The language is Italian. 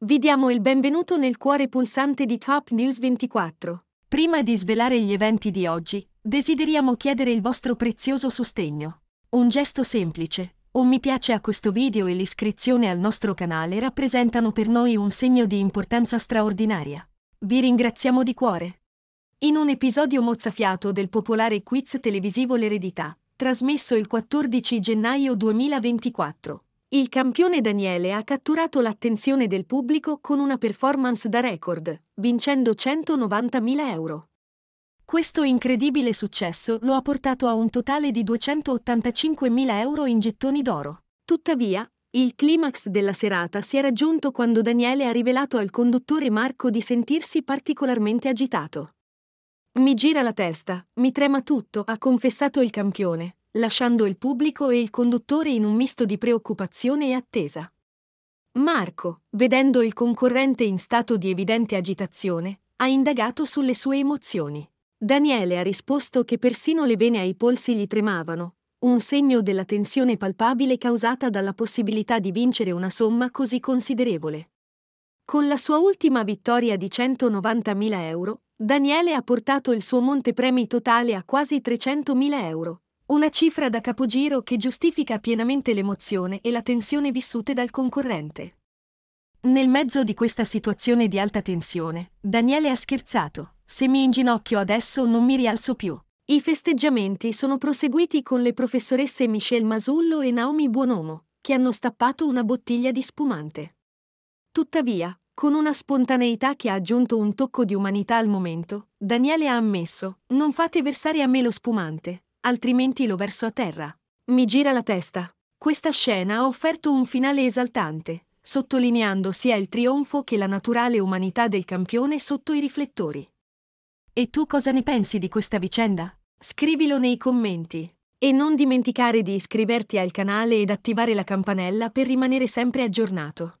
Vi diamo il benvenuto nel cuore pulsante di Top News 24. Prima di svelare gli eventi di oggi, desideriamo chiedere il vostro prezioso sostegno. Un gesto semplice, un mi piace a questo video e l'iscrizione al nostro canale rappresentano per noi un segno di importanza straordinaria. Vi ringraziamo di cuore. In un episodio mozzafiato del popolare quiz televisivo L'eredità, trasmesso il 14 gennaio 2024, il campione Daniele ha catturato l'attenzione del pubblico con una performance da record, vincendo 190.000 euro. Questo incredibile successo lo ha portato a un totale di 285.000 euro in gettoni d'oro. Tuttavia, il climax della serata si è raggiunto quando Daniele ha rivelato al conduttore Marco di sentirsi particolarmente agitato. Mi gira la testa, mi trema tutto, ha confessato il campione, lasciando il pubblico e il conduttore in un misto di preoccupazione e attesa. Marco, vedendo il concorrente in stato di evidente agitazione, ha indagato sulle sue emozioni. Daniele ha risposto che persino le vene ai polsi gli tremavano, un segno della tensione palpabile causata dalla possibilità di vincere una somma così considerevole. Con la sua ultima vittoria di 190.000 euro, Daniele ha portato il suo montepremi totale a quasi 300.000 euro, una cifra da capogiro che giustifica pienamente l'emozione e la tensione vissute dal concorrente. Nel mezzo di questa situazione di alta tensione, Daniele ha scherzato. Se mi inginocchio adesso non mi rialzo più. I festeggiamenti sono proseguiti con le professoresse Michelle Masullo e Naomi Buonomo, che hanno stappato una bottiglia di spumante. Tuttavia, con una spontaneità che ha aggiunto un tocco di umanità al momento, Daniele ha ammesso, non fate versare a me lo spumante, altrimenti lo verso a terra. Mi gira la testa. Questa scena ha offerto un finale esaltante, sottolineando sia il trionfo che la naturale umanità del campione sotto i riflettori. E tu cosa ne pensi di questa vicenda? Scrivilo nei commenti. E non dimenticare di iscriverti al canale ed attivare la campanella per rimanere sempre aggiornato.